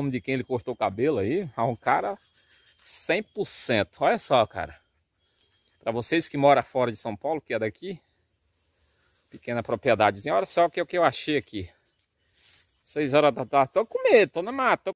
nome de quem ele cortou o cabelo aí. É um cara 100%. Olha só, cara. Para vocês que moram fora de São Paulo, que é daqui, pequena propriedadezinha. Olha só o que, que eu achei aqui. 6 horas da tarde. Tô com medo, tô na mata.